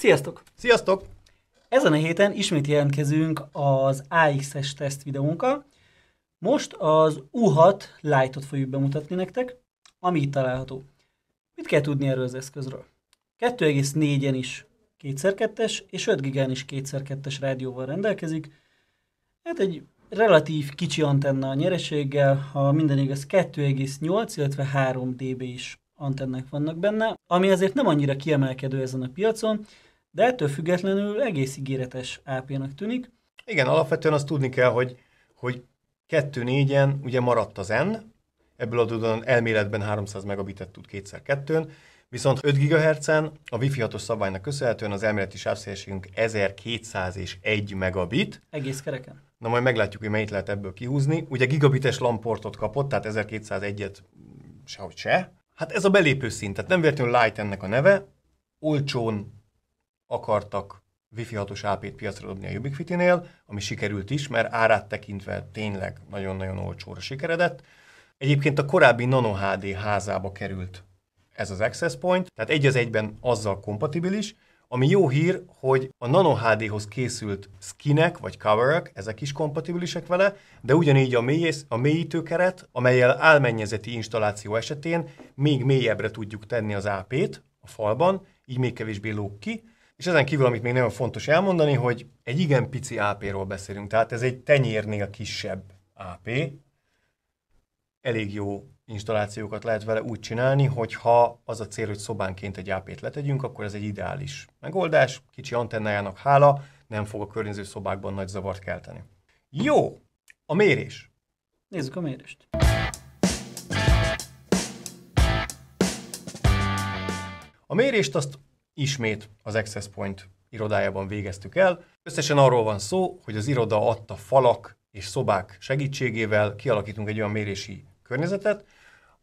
Sziasztok! Sziasztok! Ezen a héten ismét jelentkezünk az AXS teszt videónkkal. Most az U6 Lite-ot fogjuk bemutatni nektek, ami itt található. Mit kell tudni erről az eszközről? 2,4-en is 2x2-es és 5 gigán is 2x2-es rádióval rendelkezik. Hát egy relatív kicsi antenna a nyereséggel, ha minden igaz 2,8, illetve 3 dB is antennák vannak benne, ami azért nem annyira kiemelkedő ezen a piacon, de ettől függetlenül egész ígéretes AP-nak tűnik. Igen, alapvetően azt tudni kell, hogy, hogy 2-4-en ugye maradt az N, ebből adódóan elméletben 300 megabitet tud kétszer kettőn, viszont 5 GHz-en a Wi-Fi 6 szabálynak köszönhetően az elméleti sávszélességünk 1200 és 1 megabit. Egész kereken. Na majd meglátjuk, hogy mennyit lehet ebből kihúzni. Ugye gigabites lamportot kapott, tehát 1201-et sehogy se. Hát ez a belépő szint, tehát nem véletlenül Light ennek a neve, olcsón akartak Wi-Fi 6-os AP-t piacra dobni a Ubiquiti-nél, ami sikerült is, mert árát tekintve tényleg nagyon-nagyon olcsóra sikeredett. Egyébként a korábbi Nano HD házába került ez az access point, tehát egy az egyben azzal kompatibilis, ami jó hír, hogy a Nano HD-hoz készült skinek vagy coverek, ezek is kompatibilisek vele, de ugyanígy a, mély, a mélyítőkeret, amelyel álmennyezeti installáció esetén még mélyebbre tudjuk tenni az AP-t a falban, így még kevésbé lóg ki, és ezen kívül, amit még nagyon fontos elmondani, hogy egy igen pici AP-ról beszélünk, tehát ez egy tenyérnél kisebb AP. Elég jó installációkat lehet vele úgy csinálni, hogy ha az a cél, hogy szobánként egy AP-t letegyünk, akkor ez egy ideális megoldás. Kicsi antennájának hála, nem fog a környező szobákban nagy zavart kelteni. Jó, a mérés. Nézzük a mérést. A mérést azt ismét az Access Point irodájában végeztük el. Összesen arról van szó, hogy az iroda adta falak és szobák segítségével kialakítunk egy olyan mérési környezetet,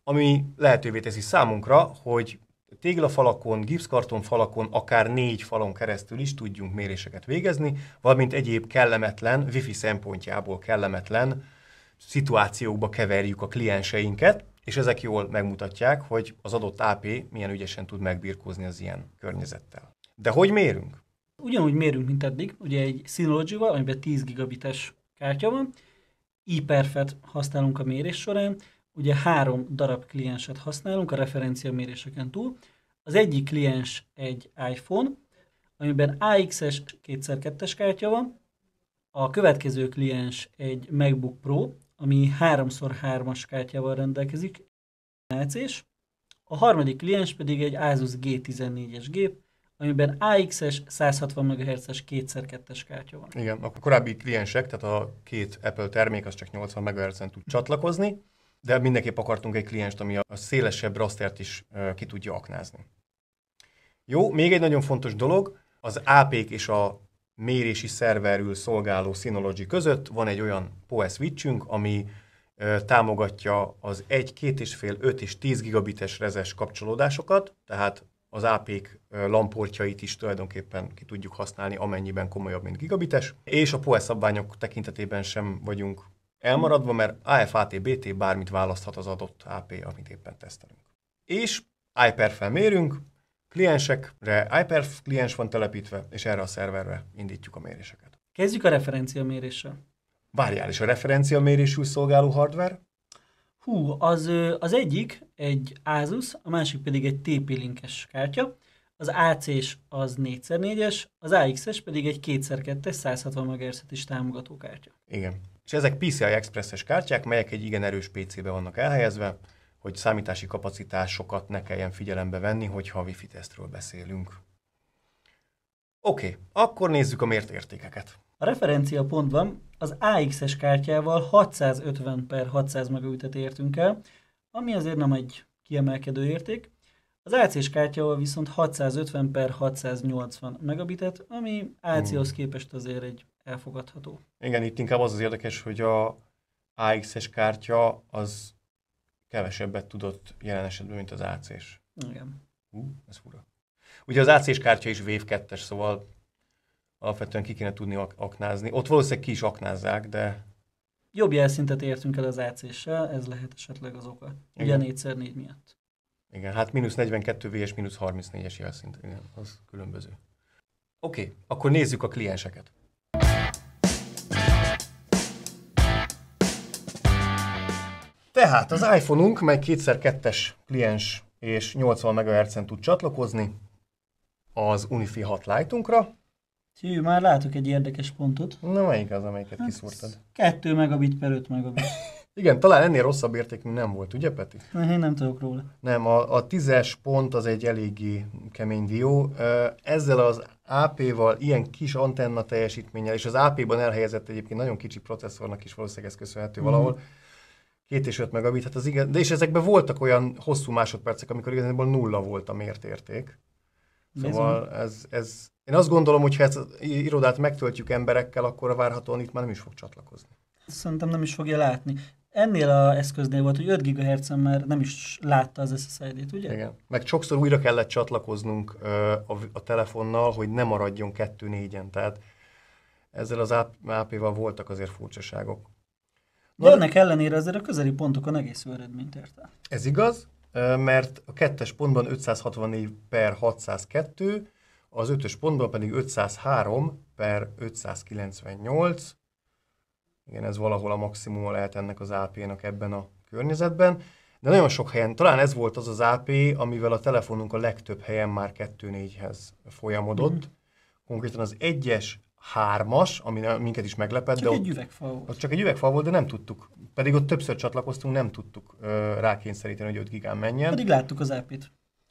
ami lehetővé teszi számunkra, hogy téglafalakon, gipszkarton falakon, akár négy falon keresztül is tudjunk méréseket végezni, valamint egyéb kellemetlen, wifi szempontjából kellemetlen szituációkba keverjük a klienseinket, és ezek jól megmutatják, hogy az adott AP milyen ügyesen tud megbirkózni az ilyen környezettel. De hogy mérünk? Ugyanúgy mérünk, mint eddig, ugye egy Synology-val, amiben 10 gigabites kártya van, iPerfet használunk a mérés során, ugye három darab klienset használunk a referencia méréseken túl. Az egyik kliens egy iPhone, amiben AX-es 2x2-es kártya van, a következő kliens egy MacBook Pro, ami 3x3-as kártyával rendelkezik, és e a harmadik kliens pedig egy Asus G14-es gép, amiben AX-es, 160 MHz-es 2x2-es kártya van. Igen, a korábbi kliensek, tehát a két Apple termék az csak 80 MHz-en tud csatlakozni, de mindenképp akartunk egy klienst, ami a szélesebb rastert is ki tudja aknázni. Jó, még egy nagyon fontos dolog, az AP-k és a mérési szerverül szolgáló Synology között van egy olyan POE switchünk, ami támogatja az 1, 2,5, 5 és 10 gigabites rezes kapcsolódásokat, tehát az AP-k lamportjait is tulajdonképpen ki tudjuk használni, amennyiben komolyabb, mint gigabites, és a POE szabványok tekintetében sem vagyunk elmaradva, mert AFAT, BT bármit választhat az adott AP, amit éppen tesztelünk. És iPerf-el mérünk, Kliensekre iPerf kliens van telepítve, és erre a szerverre indítjuk a méréseket. Kezdjük a referencia méréssel. Várjál, is a referencia mérésű szolgáló hardware? Hú, az, az egyik egy Asus, a másik pedig egy TP-linkes kártya. Az AC-s az 4x4-es, az AX-es pedig egy 2x2-es 160 mhz is támogató kártya. Igen. És ezek PCI Express-es kártyák, melyek egy igen erős PC-be vannak elhelyezve, hogy számítási kapacitásokat ne kelljen figyelembe venni, hogyha a wifi tesztről beszélünk. Oké, okay, akkor nézzük a mért értékeket. A referencia pontban az AXS kártyával 650 per 600 megütet értünk el, ami azért nem egy kiemelkedő érték. Az AC-s kártyával viszont 650 per 680 megabitet, ami AC-hoz képest azért egy elfogadható. Igen, itt inkább az az érdekes, hogy a AXS kártya az kevesebbet tudott jelen esetben, mint az AC-s. Igen. Hú, ez fura. Ugye az AC-s kártya is Wave 2 szóval alapvetően ki kéne tudni ak- aknázni. Ott valószínűleg ki is aknázzák, de... Jobb jelszintet értünk el az ac ez lehet esetleg az oka. Ugye 4 x miatt. Igen, hát mínusz 42 V és mínusz 34-es jelszint. Igen, az különböző. Oké, okay, akkor nézzük a klienseket. Tehát az iPhone-unk, mely 2x2-es kliens és 80 MHz-en tud csatlakozni az Unifi 6 Lite-unkra. Hű, már látok egy érdekes pontot. Na melyik az, amelyiket hát, kiszúrtad? 2 megabit per 5 megabit. Igen, talán ennél rosszabb értékünk nem volt, ugye Peti? Én nem tudok róla. Nem, a, a tízes pont az egy eléggé kemény dió. Ezzel az AP-val, ilyen kis antenna teljesítménnyel, és az AP-ban elhelyezett egyébként nagyon kicsi processzornak is valószínűleg ez köszönhető mm-hmm. valahol, két és öt megabit, hát az igen, de és ezekben voltak olyan hosszú másodpercek, amikor igazából nulla volt a mért érték. Szóval ez, ez, én azt gondolom, hogy ha ezt az irodát megtöltjük emberekkel, akkor várhatóan itt már nem is fog csatlakozni. Szerintem nem is fogja látni. Ennél a eszköznél volt, hogy 5 ghz már nem is látta az SSID-t, ugye? Igen. Meg sokszor újra kellett csatlakoznunk ö, a, a telefonnal, hogy ne maradjon 2-4-en. Tehát ezzel az AP-val voltak azért furcsaságok. De ennek ellenére azért a közeli pontokon egész jó eredményt ért el. Ez igaz, mert a kettes pontban 564 per 602, az ötös pontban pedig 503 per 598. Igen, ez valahol a maximum lehet ennek az AP-nak ebben a környezetben. De nagyon sok helyen, talán ez volt az az AP, amivel a telefonunk a legtöbb helyen már 2-4-hez folyamodott. Mm. Konkrétan az 1-es, hármas, ami minket is meglepett. Csak de egy üvegfal volt. Ott csak egy üvegfal volt, de nem tudtuk. Pedig ott többször csatlakoztunk, nem tudtuk ö, rákényszeríteni, hogy 5 gigán menjen. Pedig láttuk az ep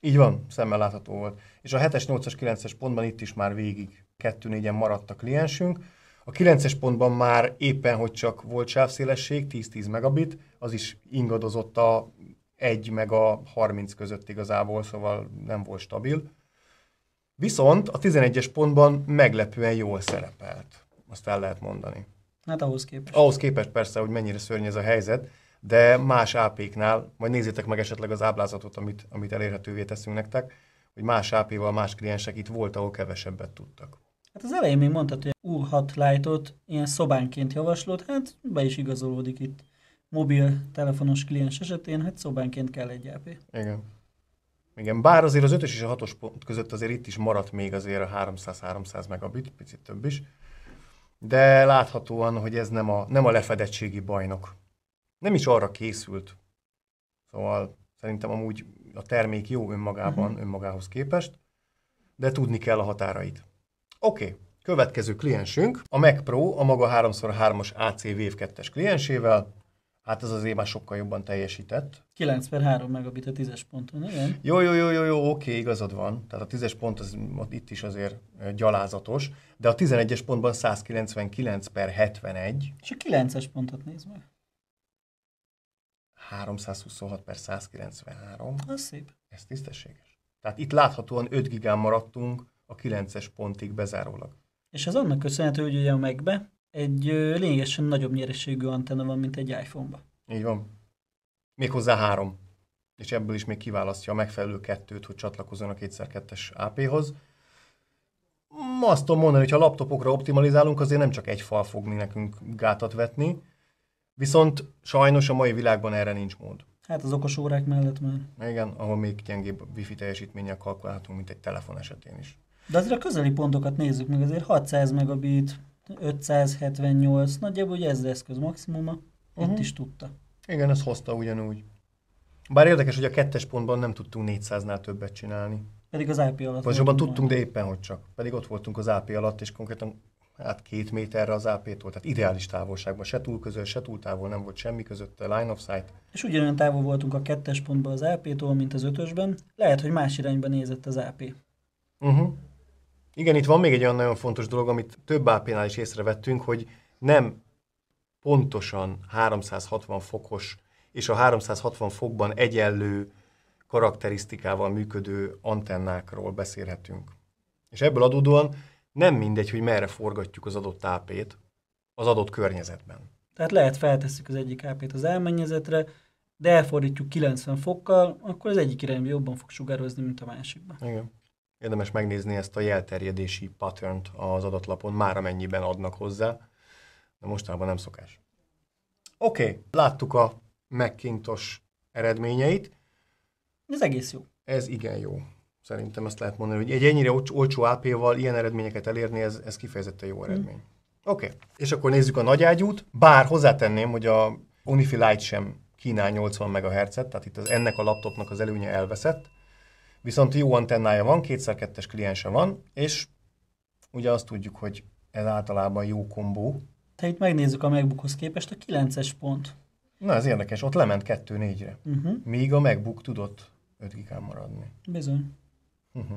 Így van, szemmel látható volt. És a 7-es, 8-as, 9-es pontban itt is már végig 2-4-en maradt a kliensünk. A 9-es pontban már éppen, hogy csak volt sávszélesség, 10-10 megabit, az is ingadozott a 1 meg a 30 között igazából, szóval nem volt stabil. Viszont a 11-es pontban meglepően jól szerepelt. Azt el lehet mondani. Hát ahhoz képest. Ahhoz képest persze, hogy mennyire szörny ez a helyzet, de más AP-knál, majd nézzétek meg esetleg az ábrázatot, amit, amit elérhetővé teszünk nektek, hogy más AP-val más kliensek itt volt, ahol kevesebbet tudtak. Hát az elején még mondtad, hogy U6 Lite-ot ilyen szobánként javaslod, hát be is igazolódik itt. Mobil telefonos kliens esetén, hát szobánként kell egy AP. Igen. Igen, bár azért az 5 és a 6 pont között azért itt is maradt még azért a 300-300 megabit, picit több is, de láthatóan, hogy ez nem a, nem a lefedettségi bajnok. Nem is arra készült. Szóval szerintem amúgy a termék jó önmagában, uh-huh. önmagához képest, de tudni kell a határait. Oké, okay. következő kliensünk a Mac Pro a maga 3x3-as AC Wave 2-es kliensével, hát ez azért már sokkal jobban teljesített. 9 per 3 megabit a 10-es ponton, igen? Jó, jó, jó, jó, jó oké, igazad van. Tehát a 10-es pont az, itt is azért eh, gyalázatos, de a 11-es pontban 199 per 71. És a 9-es pontot nézd meg. 326 per 193. Az szép. Ez tisztességes. Tehát itt láthatóan 5 gigán maradtunk a 9-es pontig bezárólag. És az annak köszönhető, hogy ugye a megbe egy lényegesen nagyobb nyereségű antenna van, mint egy iPhone-ba. Így van. Méghozzá három. És ebből is még kiválasztja a megfelelő kettőt, hogy csatlakozzon a 2x2-es AP-hoz. Ma azt tudom mondani, hogy ha laptopokra optimalizálunk, azért nem csak egy fal fog mi nekünk gátat vetni, viszont sajnos a mai világban erre nincs mód. Hát az okos órák mellett már. Igen, ahol még gyengébb wifi teljesítménnyel kalkulálhatunk, mint egy telefon esetén is. De azért a közeli pontokat nézzük meg, azért 600 megabit, 578, nagyjából ugye ez eszköz maximuma, uh-huh. itt mhm. is tudta. Igen, ez hozta ugyanúgy. Bár érdekes, hogy a kettes pontban nem tudtunk 400-nál többet csinálni. Pedig az IP alatt. jobban tudtunk, de éppen hogy csak. Pedig ott voltunk az AP alatt, és konkrétan hát két méterre az AP-tól, tehát ideális távolságban, se túl közel, se túl távol nem volt semmi között, a line of sight. És ugyanolyan távol voltunk a kettes pontban az AP-tól, mint az ötösben, lehet, hogy más irányba nézett az AP. Uh-huh. Mhm. Igen, itt van még egy olyan nagyon fontos dolog, amit több AP-nál is észrevettünk, hogy nem pontosan 360 fokos és a 360 fokban egyenlő karakterisztikával működő antennákról beszélhetünk. És ebből adódóan nem mindegy, hogy merre forgatjuk az adott tápét az adott környezetben. Tehát lehet feltesszük az egyik ápét az elmennyezetre, de elfordítjuk 90 fokkal, akkor az egyik irányba jobban fog sugározni, mint a másikba. Igen. Érdemes megnézni ezt a jelterjedési patternt az adatlapon, már amennyiben adnak hozzá, de mostanában nem szokás. Oké, okay, láttuk a megkintos eredményeit. Ez egész jó. Ez igen jó. Szerintem ezt lehet mondani, hogy egy ennyire olcsó AP-val ilyen eredményeket elérni, ez, ez kifejezetten jó hm. eredmény. Mm. Oké, okay. és akkor nézzük a nagyágyút. Bár hozzátenném, hogy a Unifi Light sem kínál 80 MHz-et, tehát itt az, ennek a laptopnak az előnye elveszett, Viszont jó antennája van, kétszer kettes kliense van, és ugye azt tudjuk, hogy ez általában jó kombó. Tehát itt megnézzük a MacBookhoz képest a 9-es pont. Na ez érdekes, ott lement 2-4-re. Uh-huh. Mhm. Míg a MacBook tudott 5 gigán maradni. Bizony. Uh-huh.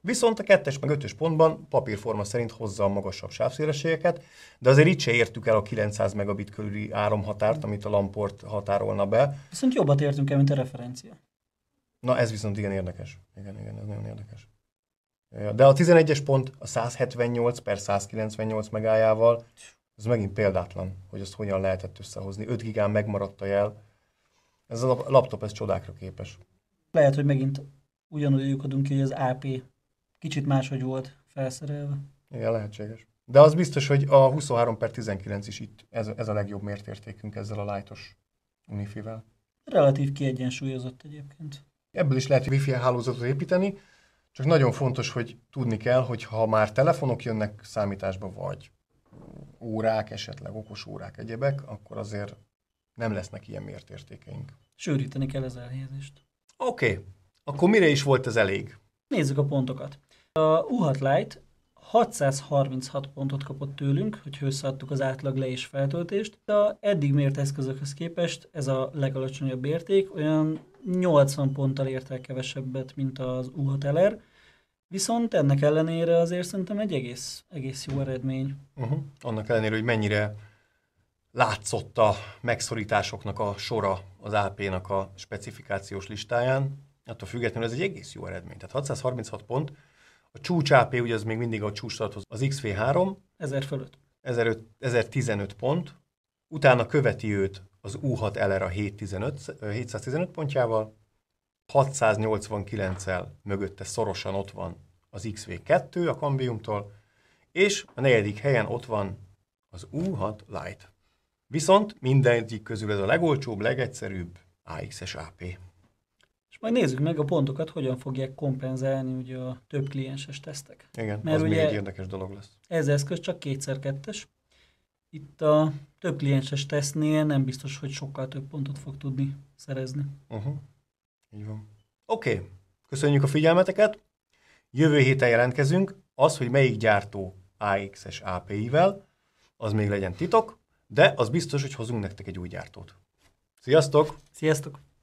Viszont a 2-es meg 5-ös pontban papírforma szerint hozza a magasabb sávszélességeket, de azért itt se értük el a 900 megabit körüli áramhatárt, amit a Lamport határolna be. Viszont jobbat értünk el, mint a referencia. Na ez viszont igen érdekes. Igen, igen, ez nagyon érdekes. De a 11-es pont a 178 per 198 megájával, ez megint példátlan, hogy azt hogyan lehetett összehozni. 5 gigán megmaradt a jel. Ez a laptop, ez csodákra képes. Lehet, hogy megint ugyanúgy adunk ki, hogy az AP kicsit máshogy volt felszerelve. Igen, lehetséges. De az biztos, hogy a 23 per 19 is itt, ez, ez a legjobb mértértékünk ezzel a lájtos unifivel. Relatív kiegyensúlyozott egyébként. Ebből is lehet wifi hálózatot építeni, csak nagyon fontos, hogy tudni kell, hogy ha már telefonok jönnek számításba, vagy órák, esetleg okos órák, egyebek, akkor azért nem lesznek ilyen mértértékeink. Sűríteni kell az elhelyezést. Oké, okay. akkor mire is volt ez elég? Nézzük a pontokat. A UHAT Lite 636 pontot kapott tőlünk, hogy összeadtuk az átlag le és feltöltést, de a eddig mért eszközökhöz képest ez a legalacsonyabb érték, olyan 80 ponttal ért el kevesebbet, mint az u 6 viszont ennek ellenére azért szerintem egy egész, egész jó eredmény. Uh-huh. Annak ellenére, hogy mennyire látszott a megszorításoknak a sora az AP-nak a specifikációs listáján, attól függetlenül ez egy egész jó eredmény. Tehát 636 pont, a csúcs AP, ugye az még mindig a csúcstarthoz, az XV3. 1000 fölött. 1015 pont, utána követi őt az U6 LR a 715, 715 pontjával, 689-el mögötte szorosan ott van az XV2 a kambiumtól, és a negyedik helyen ott van az U6 Lite. Viszont mindegyik közül ez a legolcsóbb, legegyszerűbb AXS AP. Majd nézzük meg a pontokat, hogyan fogják kompenzálni ugye a több klienses tesztek. Igen, Mert az ugye még egy érdekes dolog lesz. Ez eszköz csak kétszer kettes. Itt a több klienses tesztnél nem biztos, hogy sokkal több pontot fog tudni szerezni. Uh-huh. Így van. Oké, okay. köszönjük a figyelmeteket. Jövő héten jelentkezünk. Az, hogy melyik gyártó AX-es API-vel, az még legyen titok, de az biztos, hogy hozunk nektek egy új gyártót. Sziasztok! Sziasztok!